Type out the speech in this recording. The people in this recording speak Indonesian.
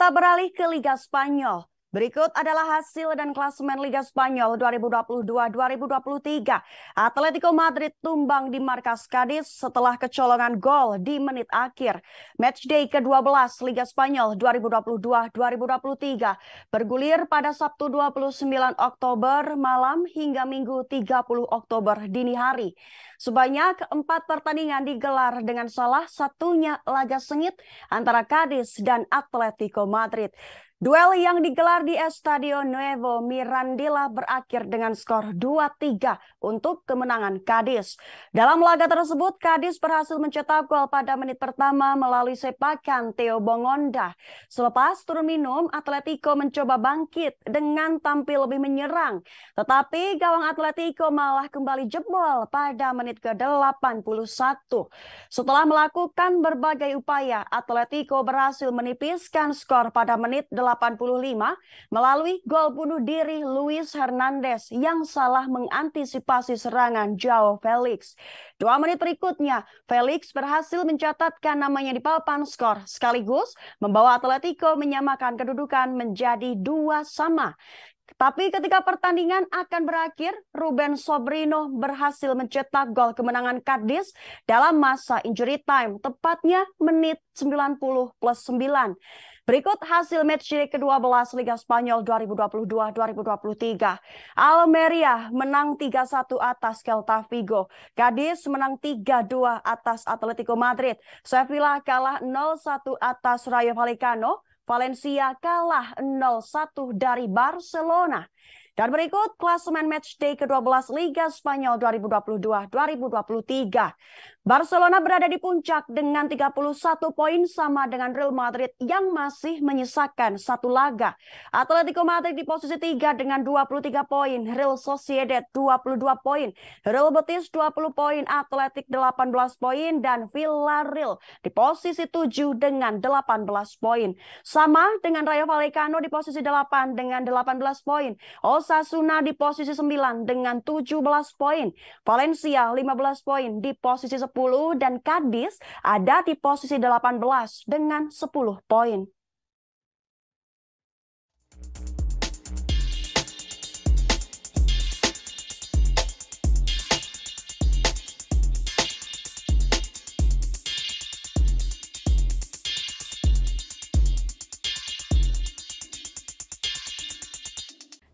Kita beralih ke Liga Spanyol. Berikut adalah hasil dan klasemen Liga Spanyol 2022-2023. Atletico Madrid tumbang di markas Cadiz setelah kecolongan gol di menit akhir. Matchday ke-12 Liga Spanyol 2022-2023 bergulir pada Sabtu 29 Oktober malam hingga Minggu 30 Oktober dini hari. Sebanyak empat pertandingan digelar dengan salah satunya laga sengit antara Cadiz dan Atletico Madrid. Duel yang digelar di Estadio Nuevo Mirandila berakhir dengan skor 2-3 untuk kemenangan Kadis. Dalam laga tersebut, Kadis berhasil mencetak gol pada menit pertama melalui sepakan Theo Bongonda. Selepas turun minum, Atletico mencoba bangkit dengan tampil lebih menyerang. Tetapi gawang Atletico malah kembali jebol pada menit ke-81. Setelah melakukan berbagai upaya, Atletico berhasil menipiskan skor pada menit 8 85 melalui gol bunuh diri Luis Hernandez yang salah mengantisipasi serangan Joao Felix. Dua menit berikutnya, Felix berhasil mencatatkan namanya di papan skor sekaligus membawa Atletico menyamakan kedudukan menjadi dua sama. Tapi ketika pertandingan akan berakhir, Ruben Sobrino berhasil mencetak gol kemenangan Cadiz dalam masa injury time, tepatnya menit 90 plus 9. Berikut hasil matchday ke-12 Liga Spanyol 2022-2023. Almeria menang 3-1 atas Celta Vigo. Cadiz menang 3-2 atas Atletico Madrid. Sevilla kalah 0-1 atas Rayo Vallecano. Valencia kalah 0-1 dari Barcelona. Dan berikut klasemen matchday ke-12 Liga Spanyol 2022-2023. Barcelona berada di puncak dengan 31 poin sama dengan Real Madrid yang masih menyisakan satu laga. Atletico Madrid di posisi 3 dengan 23 poin, Real Sociedad 22 poin, Real Betis 20 poin, Atletik 18 poin, dan Villarreal di posisi 7 dengan 18 poin. Sama dengan Rayo Vallecano di posisi 8 dengan 18 poin. Osasuna di posisi 9 dengan 17 poin. Valencia 15 poin di posisi 10 dan Cadiz ada di posisi 18 dengan 10 poin.